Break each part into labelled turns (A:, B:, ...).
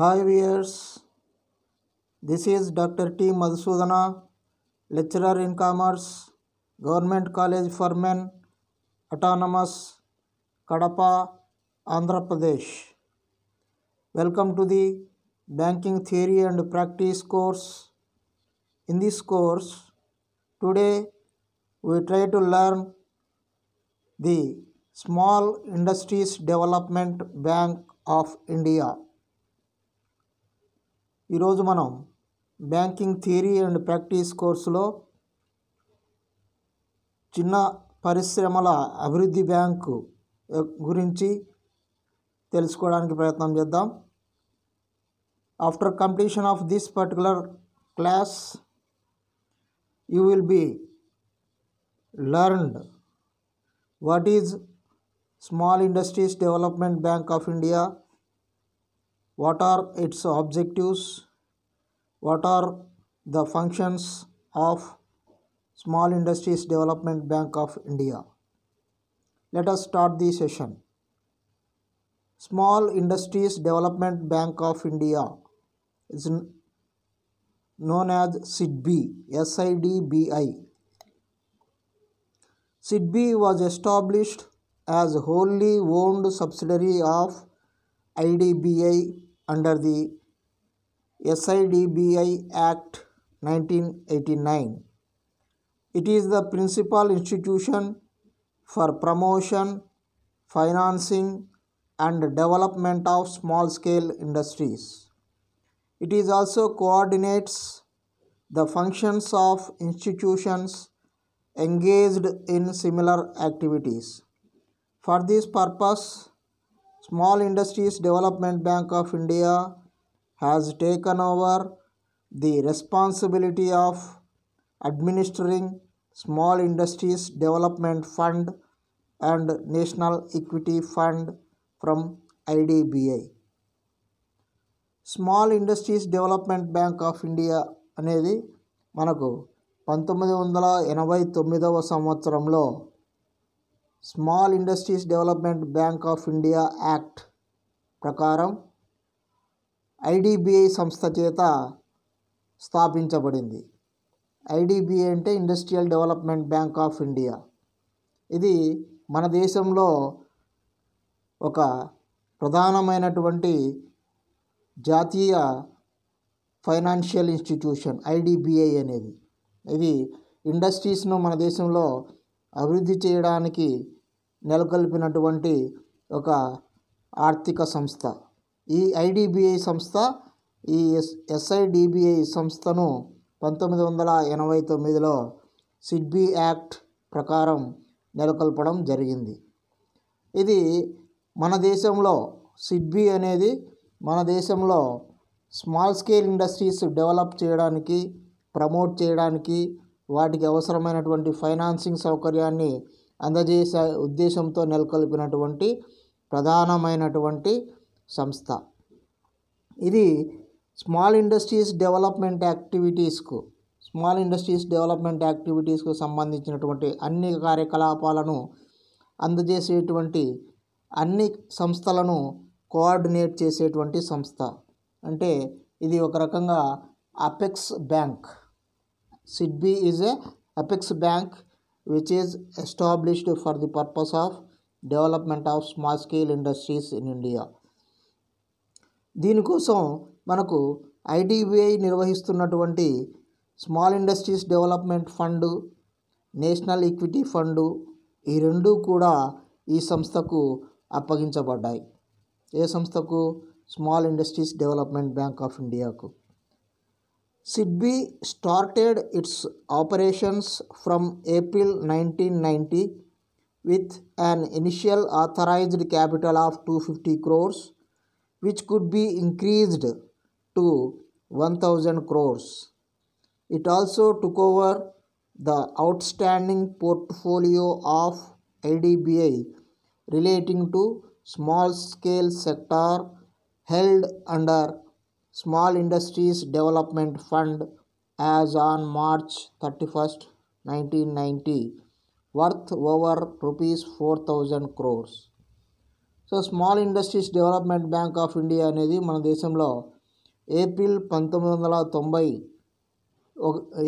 A: Hi viewers, this is Dr. T. Madhusudana, lecturer in commerce, Government College for Men, Autonomous, Kadapa, Andhra Pradesh. Welcome to the Banking Theory and Practice course. In this course, today we try to learn the Small Industries Development Bank of India. ఈరోజు మనం banking theory and practice కోర్సులో చిన్న పరిశ్రమల అభివృద్ధి bank గురించి తెలుసుకోవడానికి ప్రయత్నం చేద్దాం after completion of this particular class you will be learned what is small industries development bank of India what are its objectives, what are the functions of Small Industries Development Bank of India. Let us start the session. Small Industries Development Bank of India is known as SIDBI, SIDBI. SIDBI was established as wholly owned subsidiary of IDBI under the SIDBI Act 1989. It is the principal institution for promotion, financing and development of small scale industries. It is also coordinates the functions of institutions engaged in similar activities. For this purpose, Small Industries Development Bank of India has taken over the responsibility of administering Small Industries Development Fund and National Equity Fund from IDBI. Industries Development Bank of India. India అనేది మనకు పంతొమ్మిది వందల ఎనభై తొమ్మిదవ సంవత్సరంలో small industries development bank of India act ప్రకారం IDBI సంస్థ చేత స్థాపించబడింది ఐడిబిఐ అంటే industrial development bank of India ఇది మన దేశంలో ఒక ప్రధానమైనటువంటి జాతీయ ఫైనాన్షియల్ ఇన్స్టిట్యూషన్ ఐడిబిఐ అనేది ఇది ఇండస్ట్రీస్ను మన దేశంలో అభివృద్ధి చేయడానికి నెలకొల్పినటువంటి ఒక ఆర్థిక సంస్థ ఈ ఐడిబిఐ సంస్థ ఈ ఎస్ ఎస్ఐడిబిఐ సంస్థను పంతొమ్మిది వందల ఎనభై తొమ్మిదిలో సిడ్బీ యాక్ట్ ప్రకారం నెలకొల్పడం జరిగింది ఇది మన దేశంలో సిడ్బి అనేది మన దేశంలో స్మాల్ స్కేల్ ఇండస్ట్రీస్ డెవలప్ చేయడానికి ప్రమోట్ చేయడానికి వాటికి అవసరమైనటువంటి ఫైనాన్సింగ్ సౌకర్యాన్ని అందజేసే ఉద్దేశంతో నెలకొల్పినటువంటి ప్రధానమైనటువంటి సంస్థ ఇది స్మాల్ ఇండస్ట్రీస్ డెవలప్మెంట్ యాక్టివిటీస్కు స్మాల్ ఇండస్ట్రీస్ డెవలప్మెంట్ యాక్టివిటీస్కు సంబంధించినటువంటి అన్ని కార్యకలాపాలను అందజేసేటువంటి అన్ని సంస్థలను కోఆర్డినేట్ చేసేటువంటి సంస్థ అంటే ఇది ఒక రకంగా apex bank SIDBI is a apex bank which is established for the purpose of development of small scale industries in India దీనికోసం మనకు ఐడిబిఐ నిర్వహిస్తున్నటువంటి small industries development fund national equity fund ఈ రెండూ కూడా ఈ సంస్థకు అప్పగించబడ్డాయి ఏ సంస్థకు small industries development bank of ఇండియాకు SIDBI started its operations from April 1990 with an initial authorized capital of 250 crores which could be increased to 1000 crores. It also took over the outstanding portfolio of IDBI relating to small scale sector held under small industries development fund as on March thirty first nineteen ninety worth over rupees four thousand crores so small industries development bank of India అనేది మన దేశంలో April పంతొమ్మిది వందల తొంభై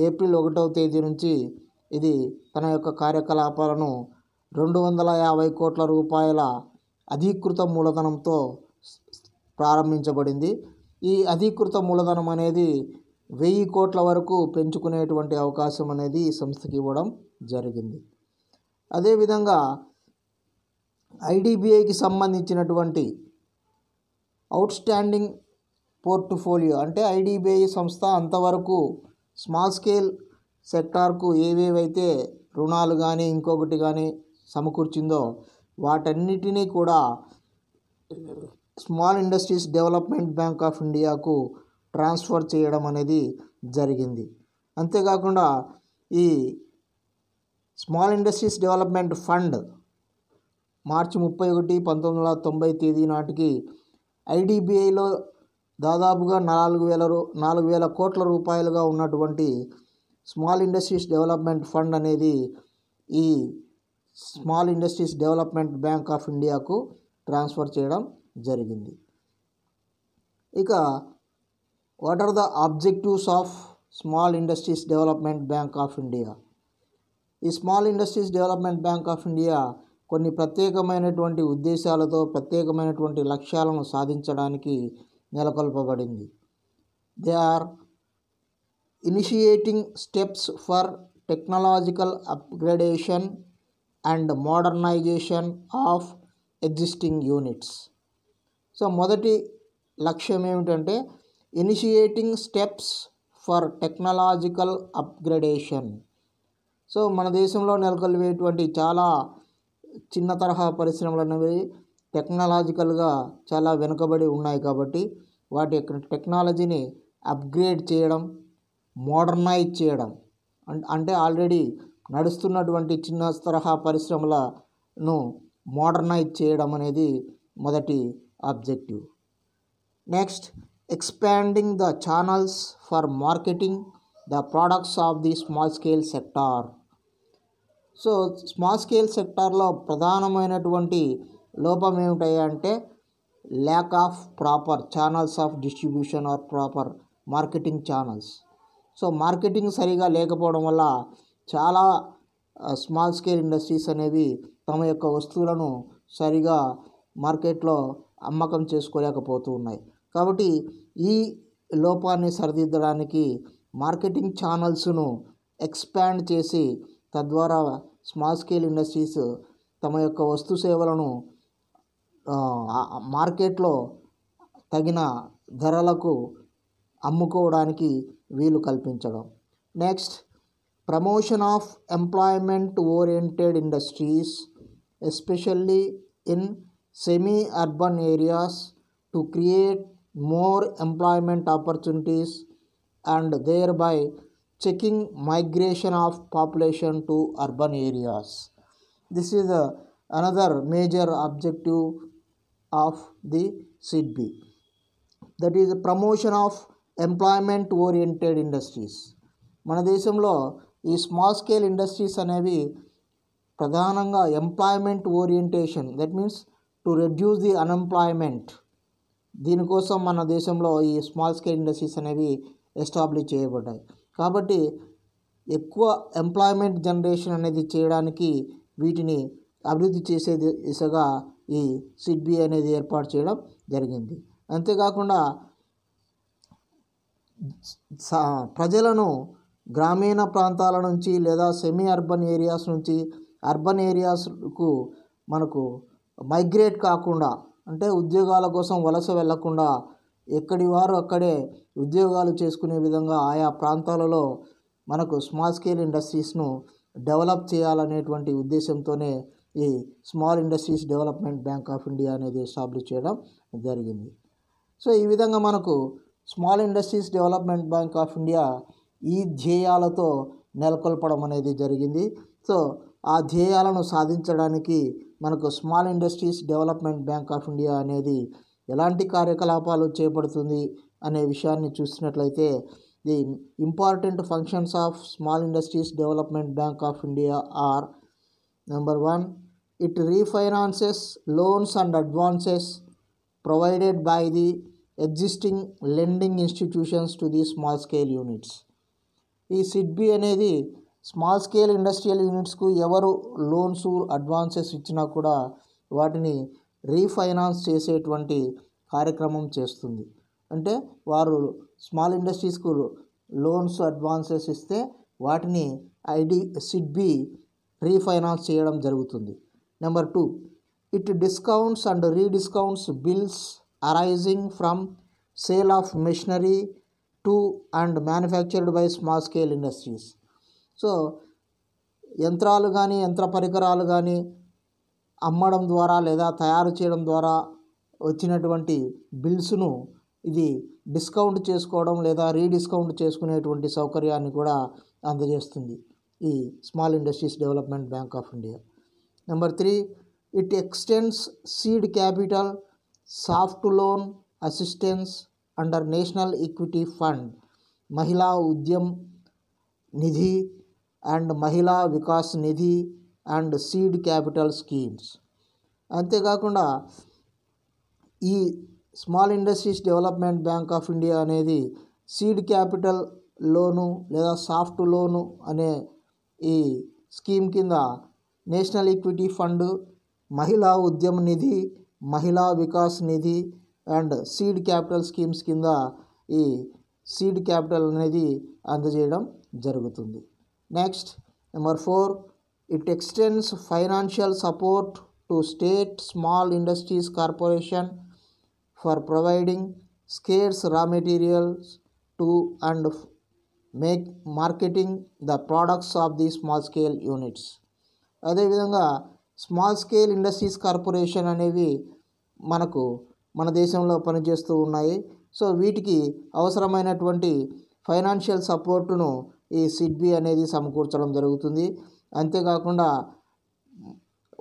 A: April ఒకటవ తేదీ నుంచి ఇది తన యొక్క కార్యకలాపాలను రెండు వందల యాభై కోట్ల రూపాయల అధీకృత మూలధనంతో ప్రారంభించబడింది ఈ అధీకృత మూలధనం అనేది వెయ్యి కోట్ల వరకు పెంచుకునేటువంటి అవకాశం అనేది ఈ సంస్థకి ఇవ్వడం జరిగింది అదేవిధంగా ఐడిబిఐకి సంబంధించినటువంటి అవుట్స్టాండింగ్ పోర్ట్ఫోలియో అంటే ఐడిబిఐ సంస్థ అంతవరకు స్మాల్ స్కేల్ సెక్టార్కు ఏవేవైతే రుణాలు కానీ ఇంకొకటి కానీ సమకూర్చిందో వాటన్నిటినీ కూడా small industries development bank of ఇండియాకు ట్రాన్స్ఫర్ చేయడం అనేది జరిగింది అంతేకాకుండా ఈ స్మాల్ ఇండస్ట్రీస్ డెవలప్మెంట్ ఫండ్ మార్చి ముప్పై ఒకటి పంతొమ్మిది వందల తొంభై తేదీ నాటికి ఐడిబిఐలో దాదాపుగా నాలుగు వేల నాలుగు వేల కోట్ల రూపాయలుగా ఉన్నటువంటి స్మాల్ ఇండస్ట్రీస్ డెవలప్మెంట్ ఫండ్ అనేది ఈ small industries development bank of ఇండియాకు ట్రాన్స్ఫర్ చేయడం జరిగింది ఇక what are the objectives of small industries development bank of India ఈ small industries development bank of India కొన్ని ప్రత్యేకమైనటువంటి ఉద్దేశాలతో ప్రత్యేకమైనటువంటి లక్ష్యాలను సాధించడానికి నెలకొల్పబడింది they are initiating steps for technological upgradation and modernisation of existing units so మొదటి లక్ష్యం ఏమిటంటే initiating steps for technological upgradation so మన దేశంలో నెలకొల్వేటువంటి చాలా చిన్న తరహా పరిశ్రమలు అనేవి టెక్నాలజికల్గా చాలా వెనుకబడి ఉన్నాయి కాబట్టి వాటి యొక్క టెక్నాలజీని అప్గ్రేడ్ చేయడం మోడర్నైజ్ చేయడం అంటే ఆల్రెడీ నడుస్తున్నటువంటి చిన్న తరహా పరిశ్రమలను మోడర్నైజ్ చేయడం అనేది మొదటి objective. Next expanding the channels for marketing the products of the small scale sector so small scale సెక్టార్లో ప్రధానమైనటువంటి లోపం ఏమిటంటే lack of proper channels of distribution or proper marketing channels so marketing సరిగా లేకపోవడం వల్ల చాలా స్మాల్ స్కేల్ ఇండస్ట్రీస్ అనేవి తమ యొక్క వస్తువులను సరిగా మార్కెట్లో అమ్మకం చేసుకోలేకపోతూ ఉన్నాయి కాబట్టి ఈ లోపాన్ని సరిదిద్దడానికి మార్కెటింగ్ ఛానల్స్ను ఎక్స్పాండ్ చేసి తద్వారా స్మాల్ స్కేల్ ఇండస్ట్రీస్ తమ యొక్క వస్తు సేవలను మార్కెట్లో తగిన ధరలకు అమ్ముకోవడానికి వీలు కల్పించడం next promotion of employment oriented industries especially in semi-urban areas to create more employment opportunities and thereby checking migration of population to urban areas. This is a, uh, another major objective of the SIDB. That is promotion of employment-oriented industries. మన law is small-scale industries అనేవి ప్రధానంగా employment orientation. That means to reduce the unemployment దీనికోసం మన దేశంలో ఈ small scale industries అనేవి establish చేయబడ్డాయి కాబట్టి ఎక్కువ ఎంప్లాయ్మెంట్ జనరేషన్ అనేది చేయడానికి వీటిని అభివృద్ధి చేసే దిశగా ఈ సిడ్బి అనేది ఏర్పాటు చేయడం జరిగింది అంతేకాకుండా ప్రజలను గ్రామీణ ప్రాంతాల నుంచి లేదా సెమీ అర్బన్ ఏరియాస్ నుంచి అర్బన్ ఏరియాస్కు మనకు మైగ్రేట్ కాకుండా అంటే ఉద్యోగాల కోసం వలస వెళ్ళకుండా ఎక్కడి వారు అక్కడే ఉద్యోగాలు చేసుకునే విధంగా ఆయా ప్రాంతాలలో మనకు స్మాల్ స్కేల్ ఇండస్ట్రీస్ను డెవలప్ చేయాలనేటువంటి ఉద్దేశంతోనే ఈ small industries development bank of India అనేది ఎస్టాబ్లిష్ చేయడం జరిగింది సో ఈ విధంగా మనకు small industries development bank of India ఈ ధ్యేయాలతో నెలకొల్పడం అనేది జరిగింది సో ఆ ధ్యేయాలను సాధించడానికి మనకు small industries development bank of India అనేది ఎలాంటి కార్యకలాపాలు చేపడుతుంది అనే విషయాన్ని చూసినట్లయితే the important functions of small industries development bank of India are number one it refinances loans and advances provided by the existing lending institutions to the small scale units ఈ SIDBI అనేది small scale industrial యూనిట్స్కు ఎవరు loans advances ఇచ్చినా కూడా వాటిని refinance చేసేటువంటి కార్యక్రమం చేస్తుంది అంటే వారు స్మాల్ ఇండస్ట్రీస్కు లోన్స్ అడ్వాన్సెస్ ఇస్తే వాటిని ఐడి సిడ్బి రీఫైనాన్స్ చేయడం జరుగుతుంది number two it discounts and rediscounts bills arising from sale of machinery to and manufactured by small scale industries so యంత్రాలు కానీ యంత్ర పరికరాలు కానీ అమ్మడం ద్వారా లేదా తయారు చేయడం ద్వారా వచ్చినటువంటి బిల్స్ను ఇది డిస్కౌంట్ చేసుకోవడం లేదా రీడిస్కౌంట్ చేసుకునేటువంటి సౌకర్యాన్ని కూడా అందజేస్తుంది ఈ small industries development bank of India number three it extends seed capital soft loan assistance under national equity fund Mahila Udyam Nidhi and Mahila Vikas Nidhi and seed capital schemes అంతేకాకుండా ఈ small industries development bank of India అనేది సీడ్ క్యాపిటల్ లోను లేదా soft లోను అనే ఈ scheme కింద national equity fund మహిళా Udyam Nidhi Mahila Vikas Nidhi and seed capital schemes కింద ఈ సీడ్ క్యాపిటల్ అనేది అందజేయడం జరుగుతుంది next number four it extends financial support to state small industries corporation for providing scarce raw materials to and make marketing the products of the small scale units అదేవిధంగా small scale industries corporation అనేవి మనకు మన దేశంలో పనిచేస్తూ ఉన్నాయి so వీటికి అవసరమైనటువంటి financial సపోర్టును ఈ సిడ్బీ అనేది సమకూర్చడం జరుగుతుంది అంతేకాకుండా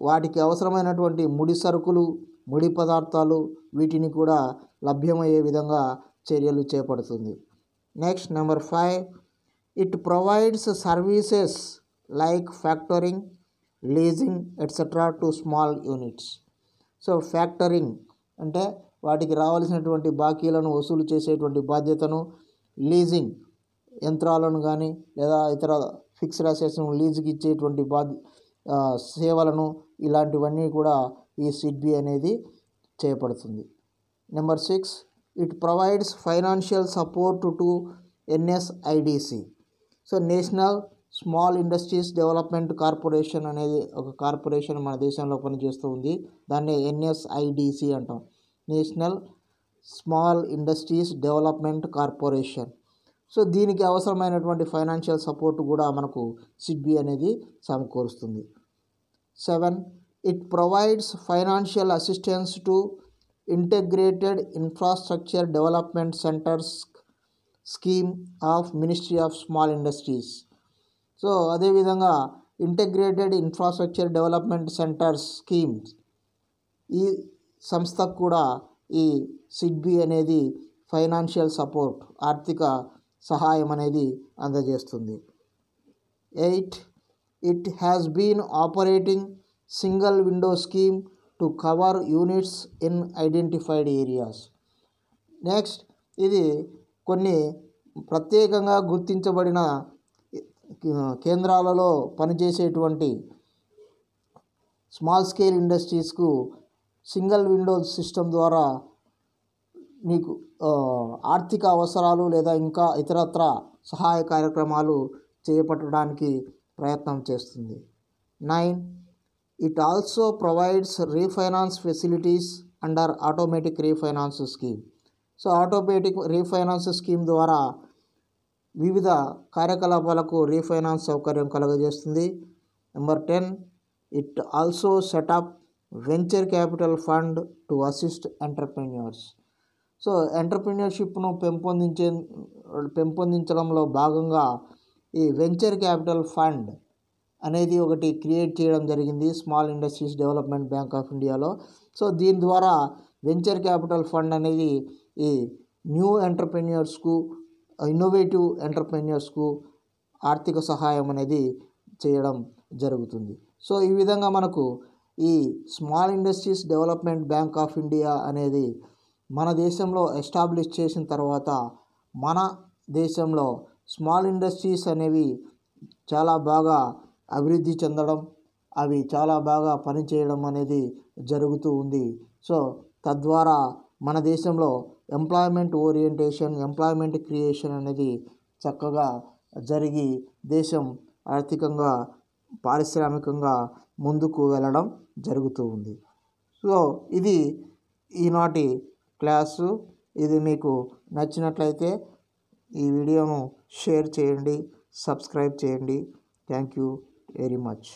A: వాటికి అవసరమైనటువంటి ముడి సరుకులు ముడి పదార్థాలు వీటిని కూడా లభ్యమయ్యే విధంగా చర్యలు చేపడుతుంది next number five it provides services like factoring leasing etcetera to small units so factoring అంటే వాటికి రావాల్సినటువంటి బాకీలను వసూలు చేసేటువంటి బాధ్యతను లీజింగ్ యంత్రాలను కానీ లేదా ఇతర ఫిక్స్డ్ అసెట్స్ను లీజుకి ఇచ్చేటువంటి బాధ్య సేవలను ఇలాంటివన్నీ కూడా ఈ సిడ్బి అనేది చేపడుతుంది number six it provides financial support to NSIDC so national small industries development corporation అనేది ఒక కార్పొరేషన్ మన దేశంలో పనిచేస్తూ ఉంది దాన్ని ఎన్ఎస్ఐడిసి అంటాం national small industries development corporation so దీనికి అవసరమైనటువంటి ఫైనాన్షియల్ సపోర్ట్ కూడా మనకు సిడ్బి అనేది సమకూరుస్తుంది seven it provides financial assistance to integrated infrastructure development centres scheme of ministry of small industries so అదేవిధంగా integrated infrastructure development centres schemes ఈ సంస్థకు కూడా ఈ సిడ్బి అనేది ఫైనాన్షియల్ సపోర్ట్ ఆర్థిక సహాయం అనేది అందజేస్తుంది eight it has been operating single window scheme to cover units in identified areas next ఇది కొన్ని ప్రత్యేకంగా గుర్తించబడిన కేంద్రాలలో పనిచేసేటువంటి స్మాల్ స్కేల్ ఇండస్ట్రీస్కు సింగిల్ విండో సిస్టమ్ ద్వారా మీకు ఆర్థిక అవసరాలు లేదా ఇంకా ఇతరత్ర సహాయ కార్యక్రమాలు చేపట్టడానికి ప్రయత్నం చేస్తుంది nine it also provides refinance facilities under automatic refinance scheme so automatic refinance scheme ద్వారా వివిధ కార్యకలాపాలకు రీఫైనాన్స్ సౌకర్యం కలుగజేస్తుంది number ten it also set up venture capital fund to assist entrepreneurs so ఎంటర్ప్రిన్యూర్షిప్ను పెంపొందించే పెంపొందించడంలో భాగంగా ఈ వెంచర్ క్యాపిటల్ ఫండ్ అనేది ఒకటి క్రియేట్ చేయడం జరిగింది small industries development bank of ఇండియాలో సో దీని ద్వారా వెంచర్ క్యాపిటల్ ఫండ్ అనేది ఈ న్యూ ఎంటర్ప్రెన్యూర్స్కు ఇన్నోవేటివ్ ఎంటర్ప్రెన్యూర్స్కు ఆర్థిక సహాయం అనేది చేయడం జరుగుతుంది సో ఈ విధంగా మనకు ఈ small industries development bank of India అనేది మన దేశంలో ఎస్టాబ్లిష్ చేసిన తర్వాత మన దేశంలో స్మాల్ ఇండస్ట్రీస్ అనేవి చాలా బాగా అభివృద్ధి చెందడం అవి చాలా బాగా పనిచేయడం అనేది జరుగుతూ ఉంది సో తద్వారా మన దేశంలో ఎంప్లాయ్మెంట్ ఓరియంటేషన్ ఎంప్లాయ్మెంట్ క్రియేషన్ అనేది చక్కగా జరిగి దేశం ఆర్థికంగా పారిశ్రామికంగా ముందుకు వెళ్ళడం జరుగుతూ ఉంది సో ఇది ఈనాటి క్లాసు ఇది మీకు నచ్చినట్లయితే ఈ వీడియోను షేర్ చేయండి సబ్స్క్రైబ్ చేయండి థ్యాంక్ యూ వెరీ మచ్